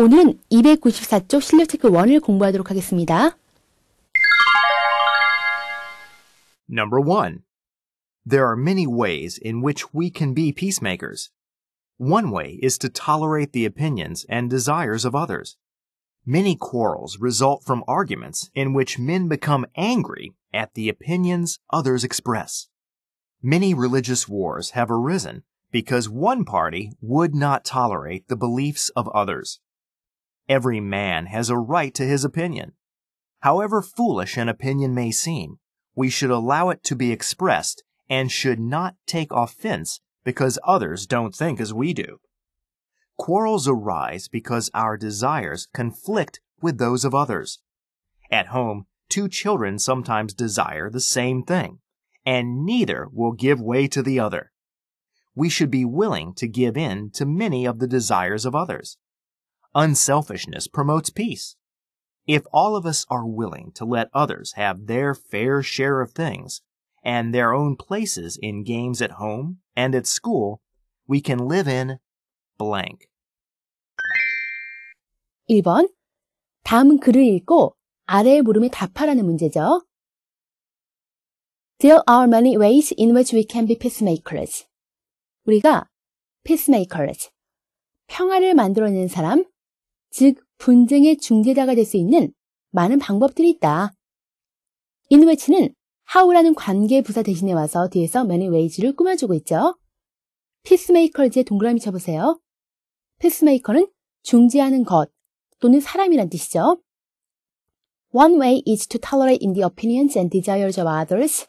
오는 294쪽 실력체크 1을 공부하도록 하겠습니다. Number 1. There are many ways in which we can be peacemakers. One way is to tolerate the opinions and desires of others. Many quarrels result from arguments in which men become angry at the opinions others express. Many religious wars have arisen because one party would not tolerate the beliefs of others. Every man has a right to his opinion. However foolish an opinion may seem, we should allow it to be expressed and should not take offense because others don't think as we do. Quarrels arise because our desires conflict with those of others. At home, two children sometimes desire the same thing, and neither will give way to the other. We should be willing to give in to many of the desires of others Unselfishness promotes peace. If all of us are willing to let others have their fair share of things and their own places in games at home and at school, we can live in blank. 1번. 다음 글을 읽고 아래의 물음에 답하라는 문제죠. There are many ways in which we can be peacemakers. 우리가 peacemakers, 평화를 만들어낸 사람 즉 분쟁의 중재자가 될 수 있는 많은 방법들이 있다. 이누에치는 하우라는 관계 부사 대신에 와서 뒤에서 매니 웨이지를 꾸며주고 있죠. 피스메이커즈의 동그라미 쳐보세요. 피스메이커는 중재하는 것 또는 사람이란 뜻이죠. One way is to tolerate in the opinions and desires of others.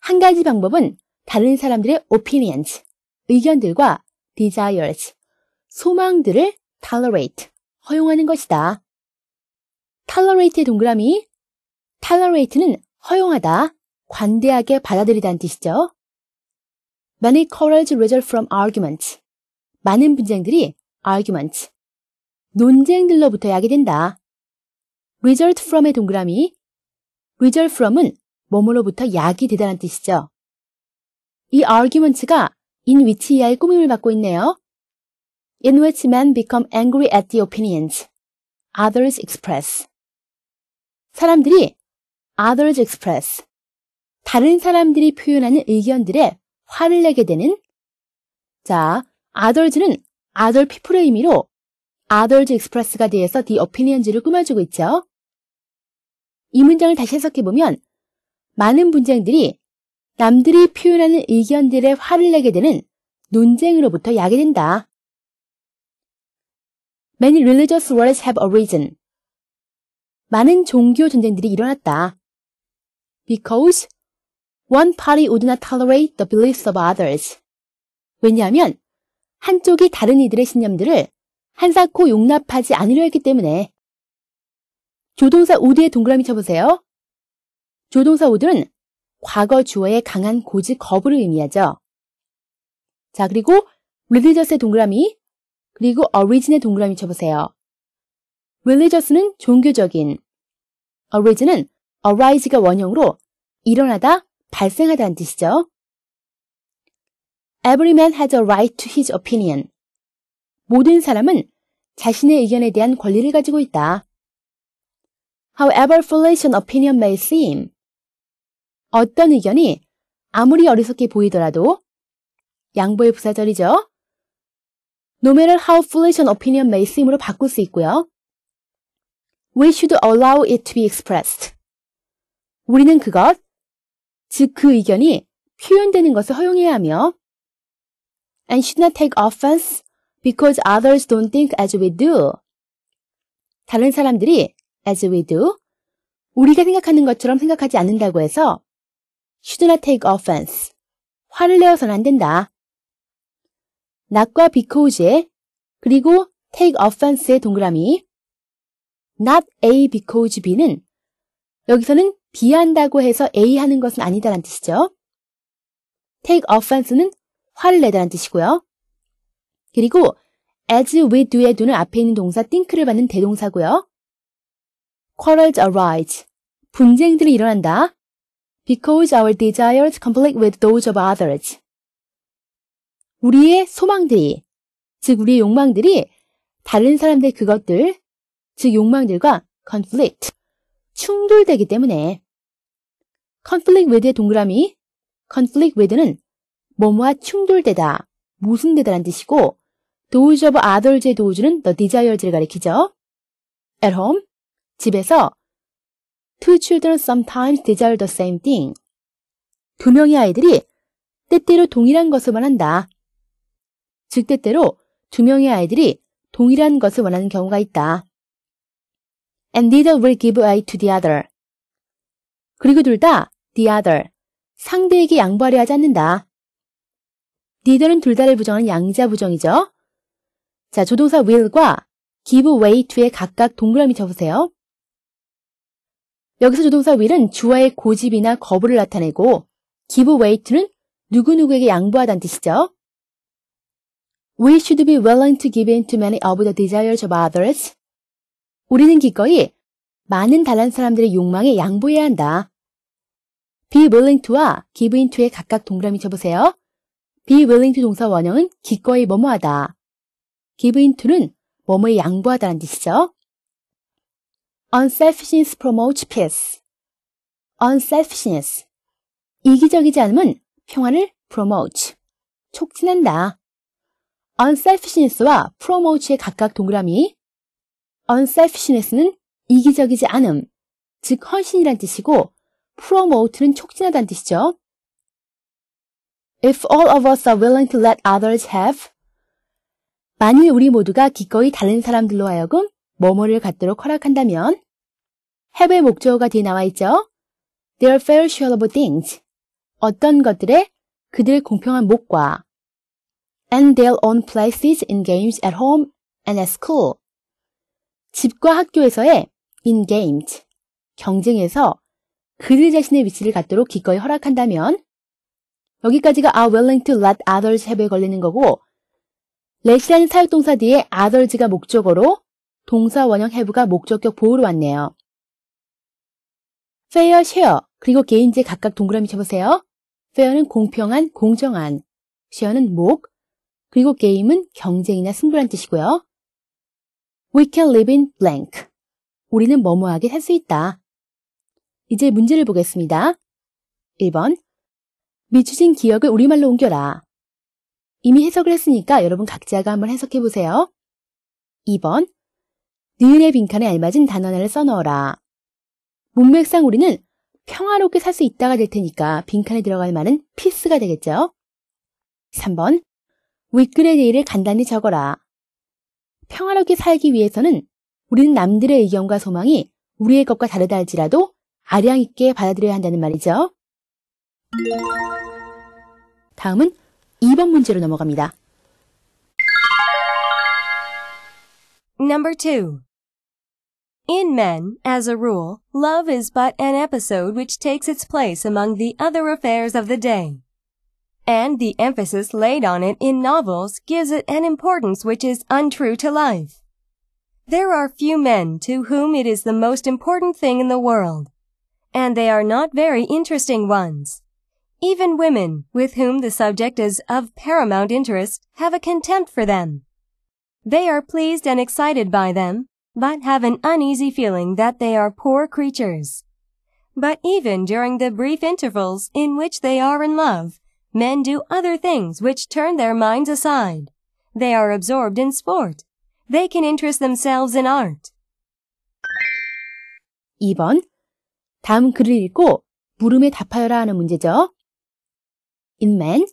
한 가지 방법은 다른 사람들의 opinions, 의견들과 desires, 소망들을 tolerate, 허용하는 것이다. tolerate의 동그라미, tolerate는 허용하다, 관대하게 받아들이다는 뜻이죠. Many quarrels result from arguments. 많은 분쟁들이 arguments, 논쟁들로부터 야기된다. result from의 동그라미, result from은 몸으로부터 야기되다는 뜻이죠. 이 arguments가 in which 이하의 꾸밈을 받고 있네요. in which men become angry at the opinions others express. 사람들이 others express, 다른 사람들이 표현하는 의견들에 화를 내게 되는 자, others는 other people의 의미로 others express가 뒤에서 the opinions를 꾸며주고 있죠. 이 문장을 다시 해석해보면 많은 분쟁들이 남들이 표현하는 의견들에 화를 내게 되는 논쟁으로부터 야기된다. Many religious wars have arisen. 많은 종교 전쟁들이 일어났다. Because one party would not tolerate the beliefs of others. 왜냐하면 한쪽이 다른 이들의 신념들을 한사코 용납하지 않으려 했기 때문에. 조동사 우드의 동그라미 쳐보세요. 조동사 우드는 과거 주어의 강한 고지 거부를 의미하죠. 자, 그리고 리디저스의 동그라미 그리고 origin에 동그라미 쳐보세요. religious는 종교적인, origin은 arise가 원형으로 일어나다, 발생하다는 뜻이죠. Every man has a right to his opinion. 모든 사람은 자신의 의견에 대한 권리를 가지고 있다. However foolish an opinion may seem. 어떤 의견이 아무리 어리석게 보이더라도 양보의 부사절이죠. no matter how foolish an opinion may seem으로 바꿀 수 있고요. We should allow it to be expressed. 우리는 그것, 즉 그 의견이 표현되는 것을 허용해야 하며 and should not take offense because others don't think as we do. 다른 사람들이 as we do 우리가 생각하는 것처럼 생각하지 않는다고 해서 should not take offense 화를 내어서는 안 된다. not과 because에 그리고 take offense의 동그라미 not A because B는 여기서는 비한다고 해서 A 하는 것은 아니다란 뜻이죠. take offense는 화를 내다란 뜻이고요. 그리고 as we do의 do는 앞에 있는 동사 think를 받는 대동사고요. quarrels arise. 분쟁들이 일어난다. because our desires conflict with those of others. 우리의 소망들이, 즉 우리의 욕망들이 다른 사람들의 그것들, 즉 욕망들과 conflict, 충돌되기 때문에 conflict with의 동그라미, conflict with는 뭐뭐와 충돌되다, 모순되다란 뜻이고 doge of others의 doge는 the desires를 가리키죠. at home, 집에서 two children sometimes desire the same thing. 두 명의 아이들이 때때로 동일한 것을만 한다. 즉 때때로 두 명의 아이들이 동일한 것을 원하는 경우가 있다. And neither will give way to the other. 그리고 둘 다 the other, 상대에게 양보하려 하지 않는다. neither는 둘 다를 부정하는 양자 부정이죠. 자, 조동사 will과 give way to에 각각 동그라미 쳐보세요. 여기서 조동사 will은 주어의 고집이나 거부를 나타내고 give way to는 누구누구에게 양보하다는 뜻이죠. We should be willing to give in to many of the desires of others. 우리는 기꺼이 많은 다른 사람들의 욕망에 양보해야 한다. be willing to와 give in to에 각각 동그라미 쳐보세요. be willing to 동사 원형은 기꺼이 뭐뭐하다. give in to는 뭐뭐에 양보하다는 뜻이죠. unselfishness promotes peace. unselfishness. 이기적이지 않으면 평화를 promote, 촉진한다. unselfishness와 promote의 각각 동그라미 unselfishness는 이기적이지 않음, 즉 헌신이란 뜻이고 promote는 촉진하다는 뜻이죠. If all of us are willing to let others have 만일 우리 모두가 기꺼이 다른 사람들로 하여금 뭐뭐를 갖도록 허락한다면 have의 목적어가 뒤에 나와 있죠. their fair share of things 어떤 것들에 그들 공평한 몫과 and their own places in games at home and at school. 집과 학교에서의 in games, 경쟁에서 그들 자신의 위치를 갖도록 기꺼이 허락한다면 여기까지가 are willing to let others have에 걸리는 거고 let이라는 사역동사 뒤에 others가 목적어로 동사 원형 have가 목적격 보호로 왔네요. fair share 그리고 개인제 각각 동그라미 쳐보세요. fair는 공평한, 공정한, share는 목, 그리고 게임은 경쟁이나 승부란 뜻이고요. We can live in blank. 우리는 머무하게살 수 있다. 이제 문제를 보겠습니다. 1번. 미추진 기억을 우리말로 옮겨라. 이미 해석을 했으니까 여러분 각자가 한번 해석해 보세요. 2번. 니은의 빈칸에 알맞은 단어 나를 써넣어라. 문맥상 우리는 평화롭게 살 수 있다가 될 테니까 빈칸에 들어갈 말은 피스가 되겠죠. 3번. 윗글의 예의를 간단히 적어라. 평화롭게 살기 위해서는 우리는 남들의 의견과 소망이 우리의 것과 다르다 할지라도 아량 있게 받아들여야 한다는 말이죠. 다음은 2번 문제로 넘어갑니다. Number 2. In men, as a rule, love is but an episode which takes its place among the other affairs of the day. and the emphasis laid on it in novels gives it an importance which is untrue to life. There are few men to whom it is the most important thing in the world, and they are not very interesting ones. Even women, with whom the subject is of paramount interest, have a contempt for them. They are pleased and excited by them, but have an uneasy feeling that they are poor creatures. But even during the brief intervals in which they are in love, Men do other things which turn their minds aside. They are absorbed in sport. They can interest themselves in art. 2번. 다음 글을 읽고 물음에 답하여라 하는 문제죠. In men,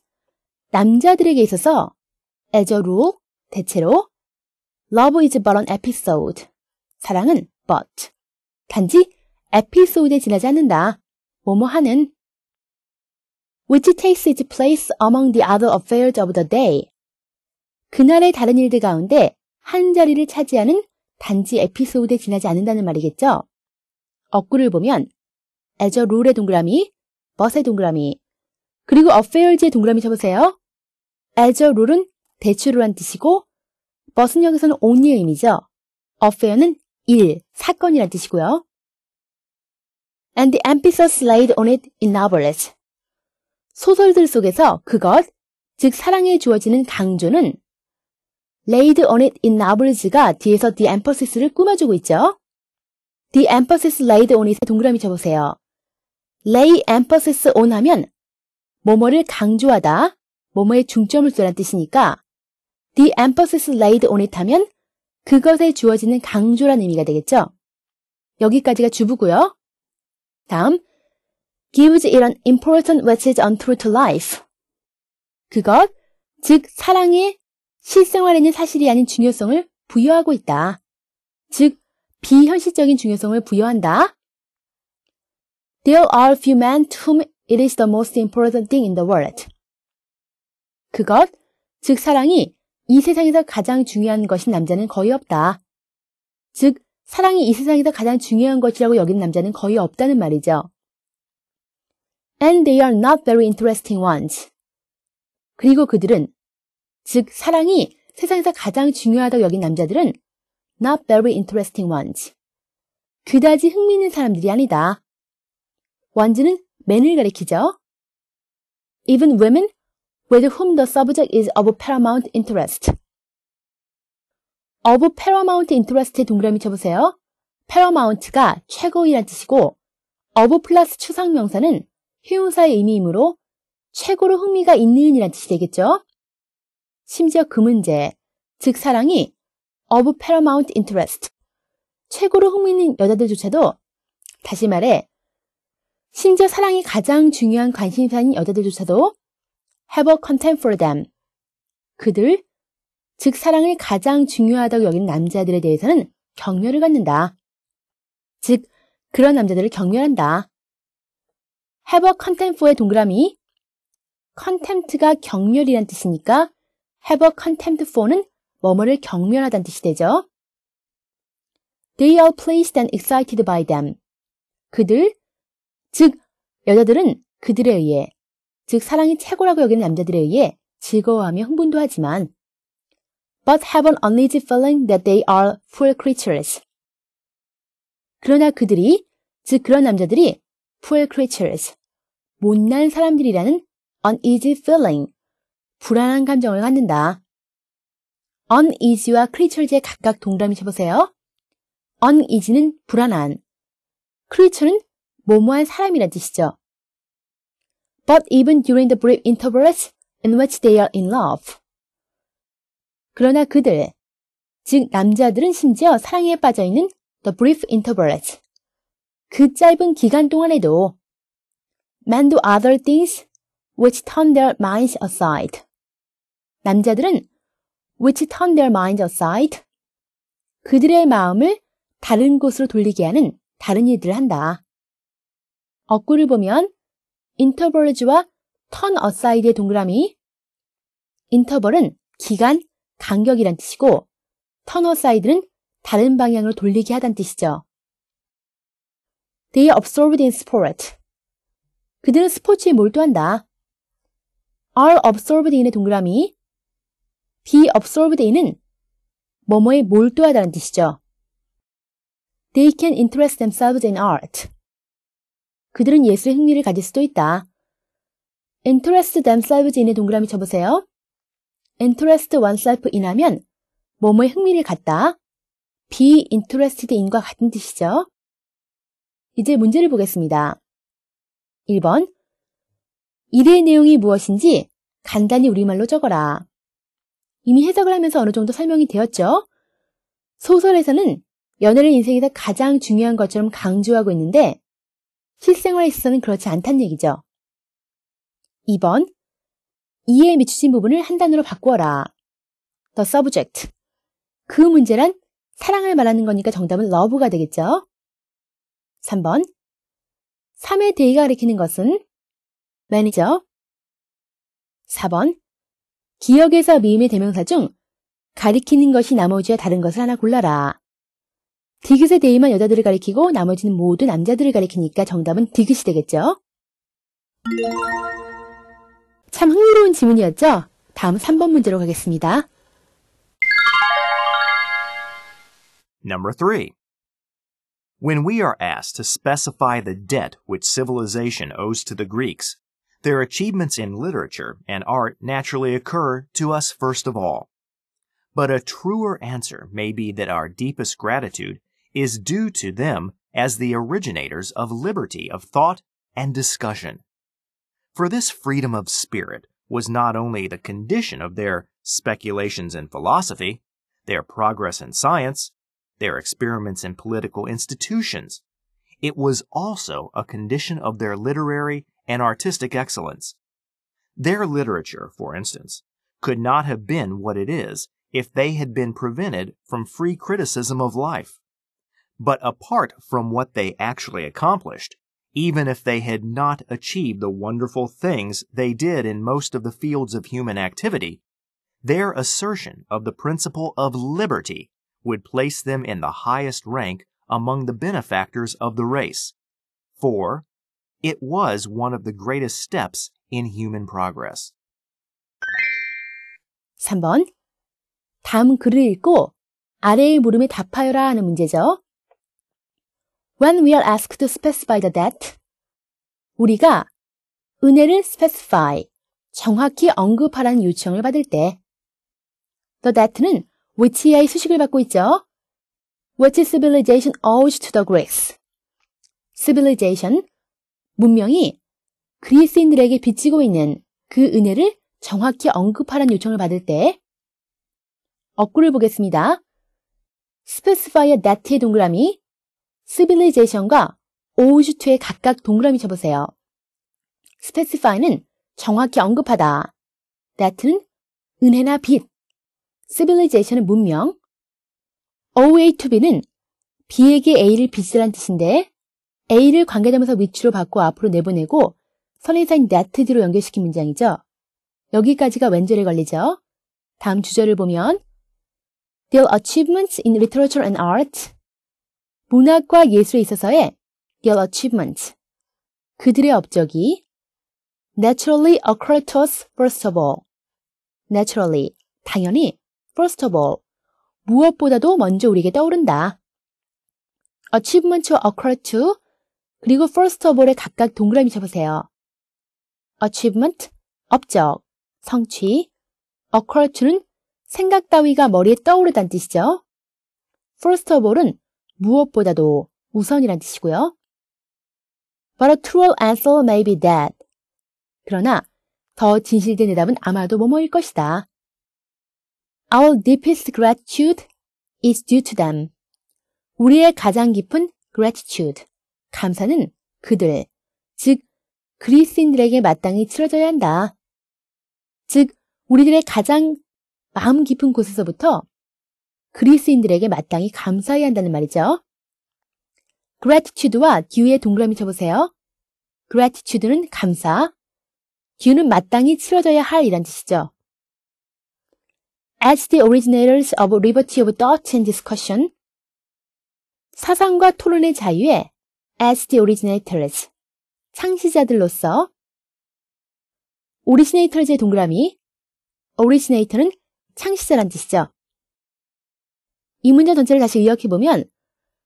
남자들에게 있어서 as a rule, 대체로 love is but an episode, 사랑은 but, 단지 에피소드에 지나지 않는다, 뭐뭐 하는 which takes its place among the other affairs of the day. 그날의 다른 일들 가운데 한 자리를 차지하는 단지 에피소드에 지나지 않는다는 말이겠죠. 억구를 보면 as a rule의 동그라미, bus의 동그라미, 그리고 affairs의 동그라미 쳐보세요. as a rule은 대출로란 뜻이고 bus은 여기서는 only의 의미죠. affair는 일, 사건이란 뜻이고요. And the emphasis laid on it in novels. t t e e 소설들 속에서 그것, 즉 사랑에 주어지는 강조는 laid on it in novels가 뒤에서 the emphasis를 꾸며주고 있죠. the emphasis laid on it에 동그라미 쳐보세요. lay emphasis on 하면 뭐뭐를 강조하다, 뭐뭐에 중점을 두란 뜻이니까 the emphasis laid on it 하면 그것에 주어지는 강조란 의미가 되겠죠. 여기까지가 주부고요. 다음 gives 이런 important message on t r u t to life. 그것, 즉 사랑의 실생활에는 사실이 아닌 중요성을 부여하고 있다. 즉, 비현실적인 중요성을 부여한다. There are few men to whom it is the most important thing in the world. 그것, 즉 사랑이 이 세상에서 가장 중요한 것인 남자는 거의 없다. 즉, 사랑이 이 세상에서 가장 중요한 것이라고 여긴 남자는 거의 없다는 말이죠. and they are not very interesting ones. 그리고 그들은 즉 사랑이 세상에서 가장 중요하다고 여긴 남자들은 not very interesting ones. 그다지 흥미있는 사람들이 아니다. 원즈는 m n 을 가리키죠. Even women with whom the subject is of paramount interest. of paramount i n t e r e s t 의 동그라미 쳐보세요. paramount가 최고이란 뜻이고 of plus 추상명사는 회오사의 의미이므로 최고로 흥미가 있는 이란 뜻이 되겠죠. 심지어 그 문제, 즉 사랑이 of paramount interest, 최고로 흥미있는 여자들조차도 다시 말해 심지어 사랑이 가장 중요한 관심사인 여자들조차도 have a contempt for them, 그들, 즉 사랑을 가장 중요하다고 여기는 남자들에 대해서는 경멸을 갖는다. 즉, 그런 남자들을 경멸한다. have a contempt의 동그라미 contempt가 경멸이란 뜻이니까 have a contempt for는 뭐뭐를 경멸하다는 뜻이 되죠. They are pleased and excited by them. 그들, 즉 여자들은 그들에 의해, 즉 사랑이 최고라고 여기는 남자들에 의해 즐거워하며 흥분도 하지만 but have an uneasy feeling that they are fool creatures. 그러나 그들이, 즉 그런 남자들이 fool creatures, 못난 사람들이라는 uneasy feeling, 불안한 감정을 갖는다. uneasy와 creature제 각각 동그라미쳐보세요. uneasy는 불안한, creature는 모모한 사람이란 뜻이죠. But even during the brief intervals in which they are in love. 그러나 그들, 즉 남자들은 심지어 사랑에 빠져있는 the brief intervals, 그 짧은 기간 동안에도 Men do other things which turn their minds aside. 남자들은 which turn their minds aside. 그들의 마음을 다른 곳으로 돌리게 하는 다른 일들을 한다. 억구를 보면 인터벌즈와 turn aside의 동그라미. 인터벌은 기간, 간격이란 뜻이고 turn aside는 다른 방향으로 돌리게 하단 뜻이죠. They absorbed in sport. 그들은 스포츠에 몰두한다. are absorbed in의 동그라미 be absorbed in은 뭐뭐에 몰두하다는 뜻이죠. They can interest themselves in art. 그들은 예술의 흥미를 가질 수도 있다. interest themselves in의 동그라미 쳐보세요. interest oneself in 하면 뭐뭐에 흥미를 갖다. be interested in과 같은 뜻이죠. 이제 문제를 보겠습니다. 1번 일의 내용이 무엇인지 간단히 우리말로 적어라. 이미 해석을 하면서 어느 정도 설명이 되었죠? 소설에서는 연애를 인생에서 가장 중요한 것처럼 강조하고 있는데 실생활에 있어서는 그렇지 않다는 얘기죠. 2번 이에 해 미치신 부분을 한 단어로 바꾸어라. The subject. 그 문제란 사랑을 말하는 거니까 정답은 love가 되겠죠? 3번 3의 대의가 가리키는 것은 매니저 4번 기억에서 미음의 대명사 중 가리키는 것이 나머지와 다른 것을 하나 골라라. 디귿의 대의만 여자들을 가리키고 나머지는 모두 남자들을 가리키니까 정답은 디귿이 되겠죠? 참 흥미로운 지문이었죠? 다음 3번 문제로 가겠습니다. Number 3. When we are asked to specify the debt which civilization owes to the Greeks, their achievements in literature and art naturally occur to us first of all. But a truer answer may be that our deepest gratitude is due to them as the originators of liberty of thought and discussion. For this freedom of spirit was not only the condition of their speculations in philosophy, their progress in science, their experiments in political institutions. It was also a condition of their literary and artistic excellence. Their literature, for instance, could not have been what it is if they had been prevented from free criticism of life. But apart from what they actually accomplished, even if they had not achieved the wonderful things they did in most of the fields of human activity, their assertion of the principle of liberty would place them in the highest rank among the benefactors of the race. For it was one of the greatest steps in human progress. 3번. 다음 글을 읽고 아래의 물음에 답하여라 하는 문제죠. When we are asked to specify the debt, 우리가 은혜를 specify, 정확히 언급하라는 요청을 받을 때, the debt는 which 의 수식을 받고 있죠. Which civilization owes to the Greeks. civilization, 문명이 그리스인들에게 비치고 있는 그 은혜를 정확히 언급하라는 요청을 받을 때 억구를 보겠습니다. specify의 that의 동그라미, civilization과 owes to의 각각 동그라미 쳐보세요. specify는 정확히 언급하다, that은 은혜나 빛, civilization은 문명, owe to be는 b에게 a를 빚으란 뜻인데 a를 관계대명사 위치로 바꿔 앞으로 내보내고 선행사인 that 뒤로 연결시킨 문장이죠. 여기까지가 왼절에 걸리죠. 다음 주절을 보면 Their achievements in literature and art 문학과 예술에 있어서의 Their achievements 그들의 업적이 naturally occurred to us first of all naturally 당연히 First of all, 무엇보다도 먼저 우리에게 떠오른다. achievement occur to 그리고 first of all에 각각 동그라미 쳐보세요. achievement, 업적, 성취, occur to는 생각 따위가 머리에 떠오르다는 뜻이죠. first of all은 무엇보다도 우선이란 뜻이고요. But a truer answer may be that. 그러나 더 진실된 대답은 아마도 뭐뭐일 것이다. Our deepest gratitude is due to them. 우리의 가장 깊은 gratitude, 감사는 그들, 즉 그리스인들에게 마땅히 치러져야 한다. 즉 우리들의 가장 마음 깊은 곳에서부터 그리스인들에게 마땅히 감사해야 한다는 말이죠. gratitude와 d u e 의 동그라미 쳐보세요. gratitude는 감사, due는 마땅히 치러져야 할 이란 뜻이죠. as the originators of liberty of thought and discussion 사상과 토론의 자유에 as the originators 창시자들로서 originators의 동그라미 originator는 창시자란 뜻이죠. 이 문장 전체를 다시 의역해보면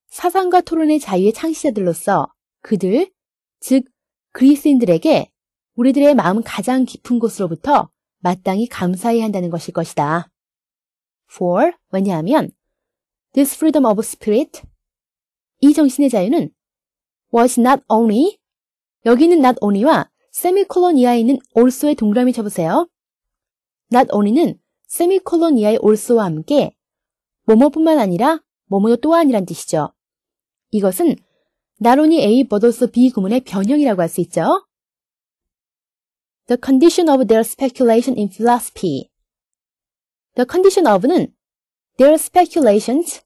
사상과 토론의 자유의 창시자들로서 그들, 즉 그리스인들에게 우리들의 마음 가장 깊은 곳으로부터 마땅히 감사해야 한다는 것일 것이다. for 왜냐하면 this freedom of spirit 이 정신의 자유는 was not only 여기 있는 not only와 세미콜론 이하에 있는 also의 동그라미 쳐보세요. not only는 세미콜론 이하의 also와 함께 뭐뭐뿐만 아니라 뭐뭐도 또한이란 뜻이죠. 이것은 나론이 A but also B 구문의 변형이라고 할 수 있죠. The condition of their speculation in philosophy the condition of는 their speculations,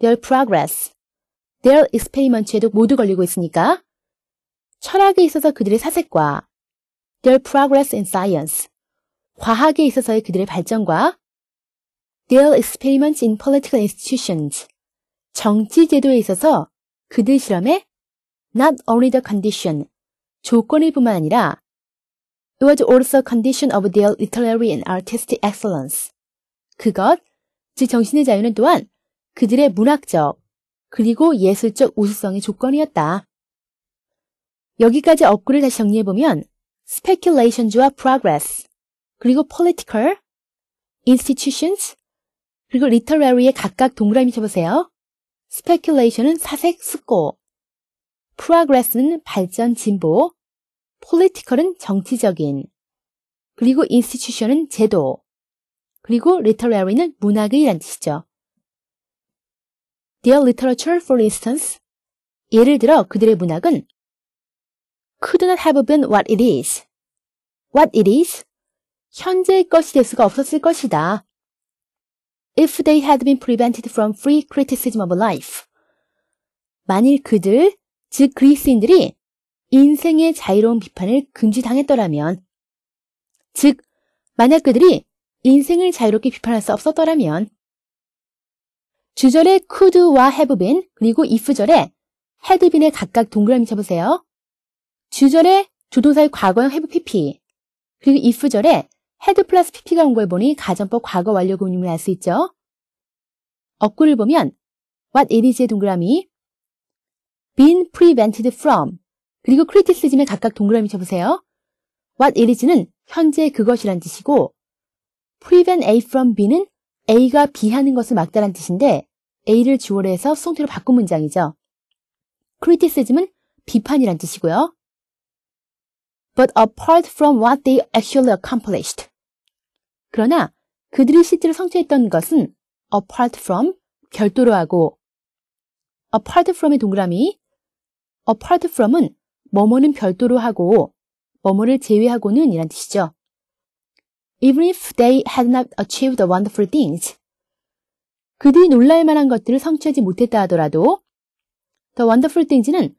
their progress, their experiment에도 s 모두 걸리고 있으니까 철학에 있어서 그들의 사색과 their progress in science, 과학에 있어서의 그들의 발전과 their experiments in political institutions, 정치 제도에 있어서 그들 실험에 not only the condition, 조건일 뿐만 아니라 it was also condition of their literary and artistic excellence, 그것, 즉 정신의 자유는 또한 그들의 문학적 그리고 예술적 우수성의 조건이었다. 여기까지 업구를 다시 정리해보면 speculation과 progress, 그리고 political, institutions, 그리고 literary에 각각 동그라미 쳐보세요. speculation은 사색, 숙고, progress는 발전, 진보, political은 정치적인, 그리고 institution은 제도, 그리고 literary는 문학의란 뜻이죠. Their literature, for instance, 예를 들어 그들의 문학은 could not have been what it is. what it is? 현재의 것이 될 수가 없었을 것이다. if they had been prevented from free criticism of life. 만일 그들, 즉 그리스인들이 인생의 자유로운 비판을 금지당했더라면, 즉 만약 그들이 인생을 자유롭게 비판할 수 없었더라면 주절의 could와 have been 그리고 if절에 had been에 각각 동그라미 쳐보세요. 주절에 조동사의 과거형 have pp 그리고 if절에 had 플러스 pp가 온 걸 보니 가정법 과거 완료 근육을 알수 있죠. 업구를 보면 what it is의 동그라미 been prevented from 그리고 criticism에 각각 동그라미 쳐보세요. what it is는 현재 그것이란 뜻이고 prevent A from B는 A가 B 하는 것을 막다란 뜻인데 A를 주어로 해서 수동태로 바꾼 문장이죠. criticism은 비판이란 뜻이고요. But apart from what they actually accomplished. 그러나 그들이 실제로 성취했던 것은 apart from 별도로 하고 apart from의 동그라미 apart from은 뭐뭐는 별도로 하고 뭐뭐를 제외하고는 이란 뜻이죠. even if they had not achieved the wonderful things. 그들이 놀랄만한 것들을 성취하지 못했다 하더라도 The wonderful things는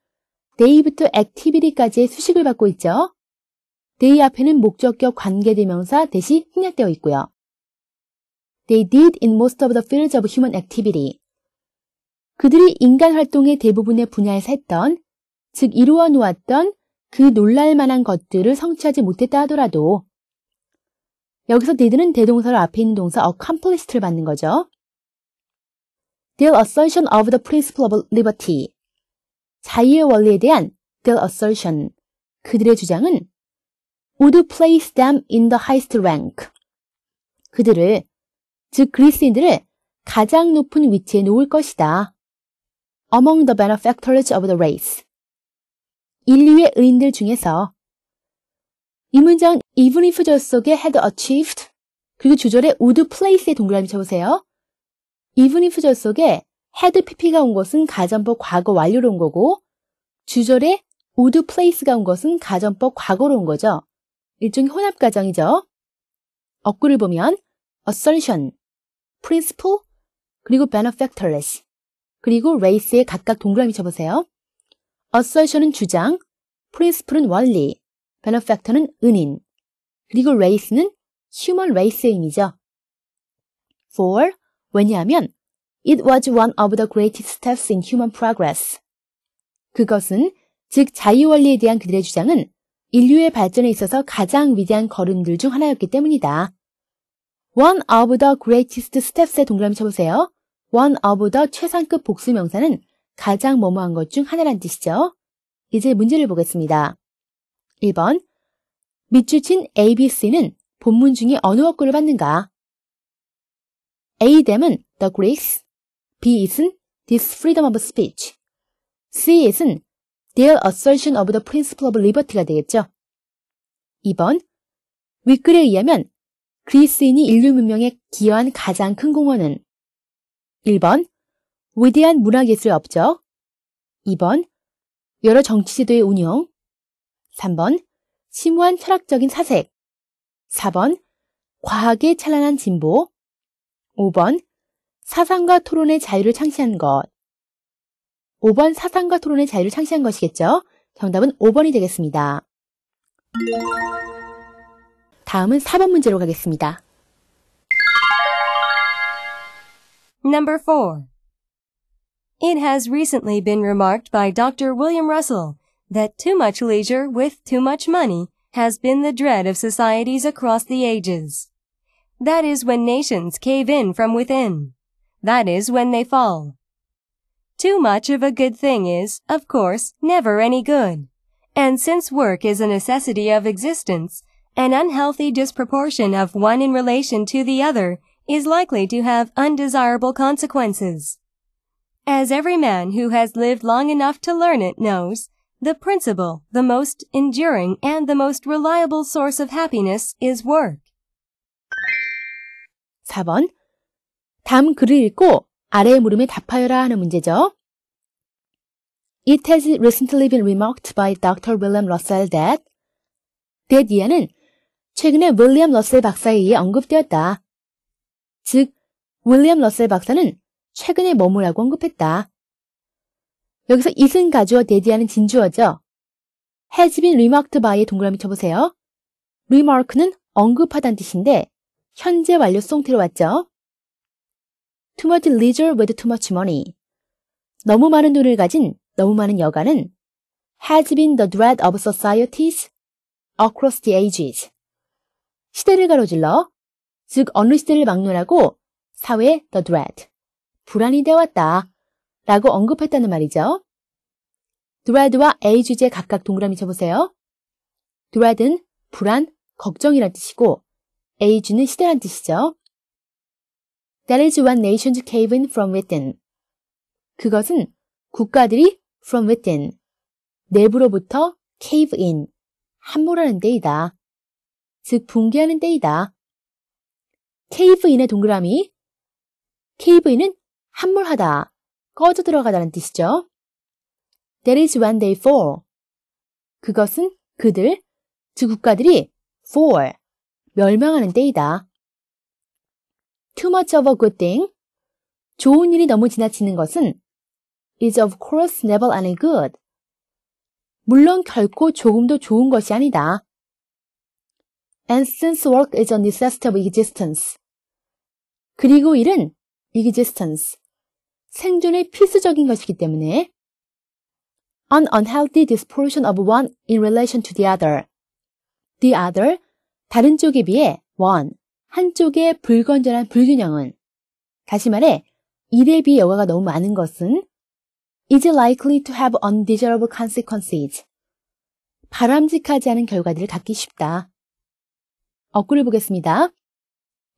day부터 activity까지의 수식을 받고 있죠. day 앞에는 목적격 관계대명사 대시 생략되어 있고요. They did in most of the fields of human activity. 그들이 인간 활동의 대부분의 분야에서 했던, 즉 이루어 놓았던 그 놀랄만한 것들을 성취하지 못했다 하더라도 여기서 did는 대동사로 앞에 있는 동사 accomplissed를 받는 거죠. Their assertion of the principle of liberty. 자유의 원리에 대한 their assertion. 그들의 주장은 would place them in the highest rank. 그들을, 즉 그리스인들을 가장 높은 위치에 놓을 것이다. Among the benefactors of the race. 인류의 의인들 중에서 이 문장은 even if 절 속에 had achieved 그리고 주절에 would place의 동그라미 쳐보세요. even if 절 속에 had pp가 온 것은 가전법 과거 완료로 온 거고 주절에 would place가 온 것은 가전법 과거로 온 거죠. 일종의 혼합 가정이죠. 억구를 보면 assertion, principle, 그리고 benefactorless, 그리고 race에 각각 동그라미 쳐보세요. assertion은 주장, principle은 원리, benefactor는 은인, 그리고 race는 human raceing이죠. for, 왜냐하면 it was one of the greatest steps in human progress. 그것은 즉 자유원리에 대한 그들의 주장은 인류의 발전에 있어서 가장 위대한 걸음들 중 하나였기 때문이다. One of the greatest steps의 동그라미 쳐보세요. One of the 최상급 복수명사는 가장 뭐뭐한 것 중 하나란 뜻이죠. 이제 문제를 보겠습니다. 1번 밑줄친 ABC는 본문 중에 어느 어구를 받는가? A them은 the Greeks, B is은 this freedom of speech, C is은 their assertion of the principle of liberty가 되겠죠. 2번 윗글에 의하면 그리스인이 인류 문명에 기여한 가장 큰 공헌은 1번 위대한 문화예술 업적 2번 여러 정치제도의 운영 3번 심오한 철학적인 사색 4번 과학의 찬란한 진보 5번 사상과 토론의 자유를 창시한 것 5번 사상과 토론의 자유를 창시한 것이겠죠? 정답은 5번이 되겠습니다. 다음은 4번 문제로 가겠습니다. Number 4. It has recently been remarked by Dr. William Russell that too much leisure with too much money has been the dread of societies across the ages. That is when nations cave in from within. That is when they fall. Too much of a good thing is, of course, never any good. And since work is a necessity of existence, an unhealthy disproportion of one in relation to the other is likely to have undesirable consequences. As every man who has lived long enough to learn it knows, The principal, the most enduring and the most reliable source of happiness is work. 4번. 다음 글을 읽고 아래의 물음에 답하여라 하는 문제죠. It has recently been remarked by Dr. William Russell that that 이하는 최근에 윌리엄 러셀 박사에 의해 언급되었다. 즉, 윌리엄 러셀 박사는 최근에 머무라고 언급했다. 여기서 is은 가주어 대디하는 진주어죠. has been remarked by의 동그라미 쳐보세요. remark는 언급하다는 뜻인데 현재 완료 송태로 왔죠. too much leisure with too much money. 너무 많은 돈을 가진 너무 많은 여가는 has been the dread of societies across the ages. 시대를 가로질러, 즉 어느 시대를 막론하고 사회의 the dread, 불안이 되어왔다. 라고 언급했다는 말이죠. 드라드와 A 주제 각각 동그라미 쳐보세요. 드라드는 불안, 걱정이란 뜻이고 A주는 시대란 뜻이죠. That is one nations cave in from within. 그것은 국가들이 from within, 내부로부터 cave in, 함몰하는 때이다. 즉, 붕괴하는 때이다. cave in의 동그라미, cave in은 함몰하다, 꺼져 들어가다는 뜻이죠. That is when they fall. 그것은 그들, 두 국가들이 fall, 멸망하는 때이다. Too much of a good thing. 좋은 일이 너무 지나치는 것은 is of course never any good. 물론 결코 조금도 좋은 것이 아니다. And since work is a necessity of existence. 그리고 일은 existence, 생존에 필수적인 것이기 때문에 an unhealthy disproportion of one in relation to the other. the other, 다른 쪽에 비해 one, 한쪽의 불건전한 불균형은 다시 말해, 일에 비해 여과가 너무 많은 것은 is likely to have undesirable consequences. 바람직하지 않은 결과들을 갖기 쉽다. 어구를 보겠습니다.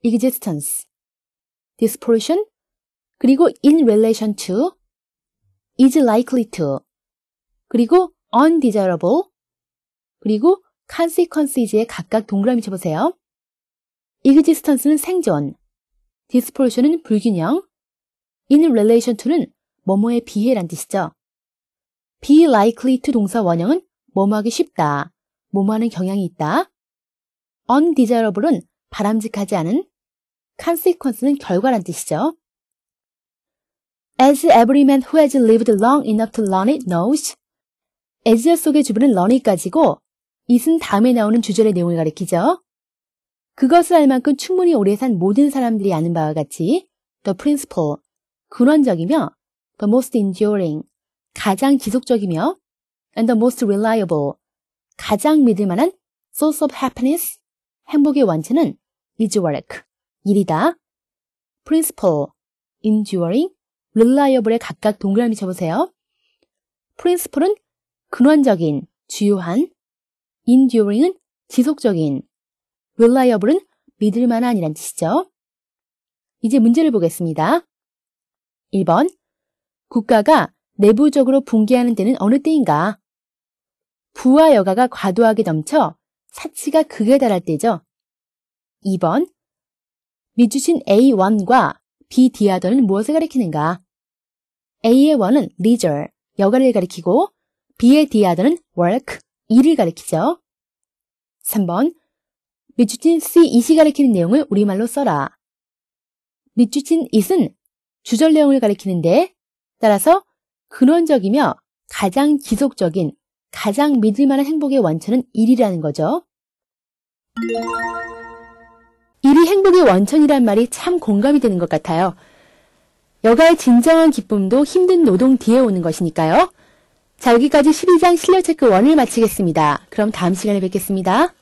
existence, disproportion, 그리고 in relation to, is likely to, 그리고 undesirable, 그리고 consequences에 각각 동그라미 쳐보세요. existence는 생존, disproportion은 불균형, in relation to는 뭐뭐에 비해란 뜻이죠. be likely to 동사 원형은 뭐뭐하기 쉽다, 뭐뭐하는 경향이 있다. undesirable은 바람직하지 않은, consequence는 결과란 뜻이죠. As every man who has lived long enough to learn it knows. as 속의 주부는 learn까지고 it은 다음에 나오는 주절의 내용을 가리키죠. 그것을 알 만큼 충분히 오래 산 모든 사람들이 아는 바와 같이 the principle, 근원적이며 the most enduring, 가장 지속적이며 and the most reliable, 가장 믿을 만한 source of happiness, 행복의 원체는 is work, 일이다. principle, enduring, r 라이어블에 각각 동그라미 쳐보세요. 프린스 n 은 근원적인, 주요한, 인듀 d 링은 지속적인, r 라이어블은 믿을 만한 이란 뜻이죠. 이제 문제를 보겠습니다. 1번. 국가가 내부적으로 붕괴하는 때는 어느 때인가? 부와 여가가 과도하게 넘쳐 사치가 극에 달할 때죠. 2번. 미주신 A1과 B 디아더는 무엇을 가리키는가? A의 원은 leisure, 여가를 가리키고 B의 디아드는 work, 일을 가리키죠. 3번 밑줄친 c 이이 e, 가리키는 내용을 우리말로 써라. 밑줄친 it은 주절 내용을 가리키는데 따라서 근원적이며 가장 지속적인 가장 믿을 만한 행복의 원천은 일이라는 거죠. 일이 행복의 원천이란 말이 참 공감이 되는 것 같아요. 여가의 진정한 기쁨도 힘든 노동 뒤에 오는 것이니까요. 자, 여기까지 12장 실력체크 1을 마치겠습니다. 그럼 다음 시간에 뵙겠습니다.